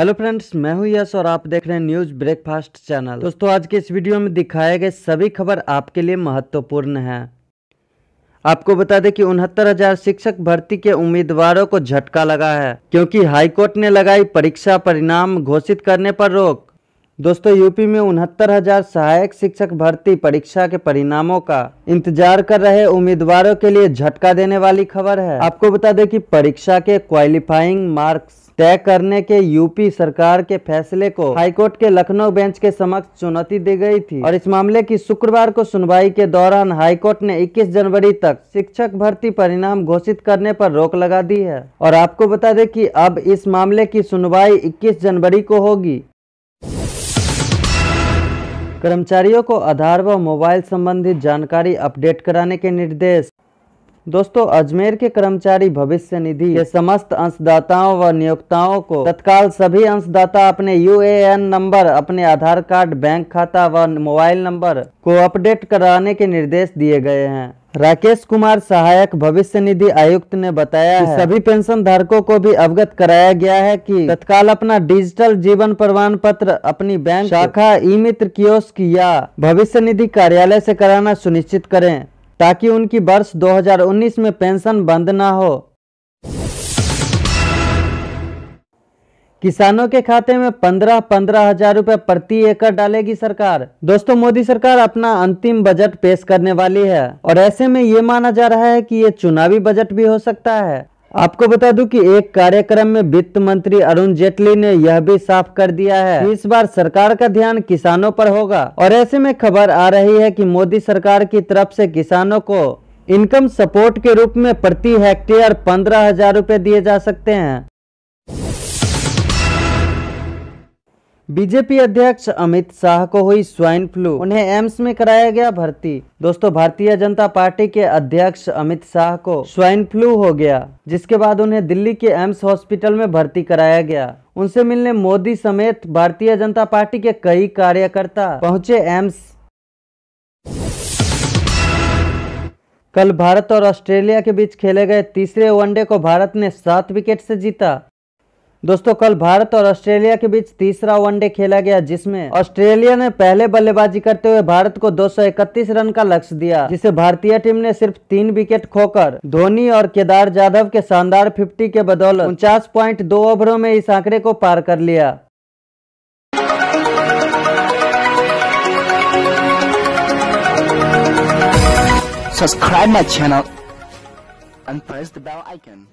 hello friends मैं हूं यश और आप देख रहे हैं न्यूज ब्रेकफास्ट चैनल दोस्तों आज के इस वीडियो में दिखाए गए सभी खबर आपके लिए महत्वपूर्ण है आपको बता दें कि उनहत्तर हजार शिक्षक भर्ती के उम्मीदवारों को झटका लगा है क्योंकि हाईकोर्ट ने लगाई परीक्षा परिणाम घोषित करने पर रोक दोस्तों यूपी में उनहत्तर हजार सहायक शिक्षक भर्ती परीक्षा के परिणामों का इंतजार कर रहे उम्मीदवारों के लिए झटका देने वाली खबर है आपको बता दें कि परीक्षा के क्वालिफाइंग मार्क्स तय करने के यूपी सरकार के फैसले को हाईकोर्ट के लखनऊ बेंच के समक्ष चुनौती दी गई थी और इस मामले की शुक्रवार को सुनवाई के दौरान हाईकोर्ट ने 21 जनवरी तक शिक्षक भर्ती परिणाम घोषित करने पर रोक लगा दी है और आपको बता दें कि अब इस मामले की सुनवाई 21 जनवरी को होगी कर्मचारियों को आधार व मोबाइल संबंधित जानकारी अपडेट कराने के निर्देश दोस्तों अजमेर के कर्मचारी भविष्य निधि के समस्त अंशदाताओं व नियोक्ताओं को तत्काल सभी अंशदाता अपने यूएएन नंबर अपने आधार कार्ड बैंक खाता व मोबाइल नंबर को अपडेट कराने के निर्देश दिए गए हैं राकेश कुमार सहायक भविष्य निधि आयुक्त ने बताया कि सभी पेंशन धारकों को भी अवगत कराया गया है कि तत्काल अपना डिजिटल जीवन प्रमाण पत्र अपनी बैंक शाखा ई मित्र कियोस्क या भविष्य निधि कार्यालय से कराना सुनिश्चित करें ताकि उनकी वर्ष 2019 में पेंशन बंद ना हो किसानों के खाते में पंद्रह पंद्रह हजार रूपए प्रति एकड़ डालेगी सरकार दोस्तों मोदी सरकार अपना अंतिम बजट पेश करने वाली है और ऐसे में ये माना जा रहा है कि ये चुनावी बजट भी हो सकता है आपको बता दूं कि एक कार्यक्रम में वित्त मंत्री अरुण जेटली ने यह भी साफ कर दिया है इस बार सरकार का ध्यान किसानों पर होगा और ऐसे में खबर आ रही है कि मोदी सरकार की तरफ से किसानों को इनकम सपोर्ट के रूप में प्रति हेक्टेयर पंद्रह हजार रूपए दिए जा सकते हैं बीजेपी अध्यक्ष अमित शाह को हुई स्वाइन फ्लू उन्हें एम्स में कराया गया भर्ती दोस्तों भारतीय जनता पार्टी के अध्यक्ष अमित शाह को स्वाइन फ्लू हो गया जिसके बाद उन्हें दिल्ली के एम्स हॉस्पिटल में भर्ती कराया गया उनसे मिलने मोदी समेत भारतीय जनता पार्टी के कई कार्यकर्ता पहुंचे एम्स कल भारत और ऑस्ट्रेलिया के बीच खेले गए तीसरे वनडे को भारत ने सात विकेट से जीता दोस्तों कल भारत और ऑस्ट्रेलिया के बीच तीसरा वनडे खेला गया जिसमें ऑस्ट्रेलिया ने पहले बल्लेबाजी करते हुए भारत को 231 रन का लक्ष्य दिया जिसे भारतीय टीम ने सिर्फ तीन विकेट खोकर धोनी और केदार जाधव के शानदार 50 के बदौलत उनचास प्वाइंट दो ओवरों में इस आंकड़े को पार कर लिया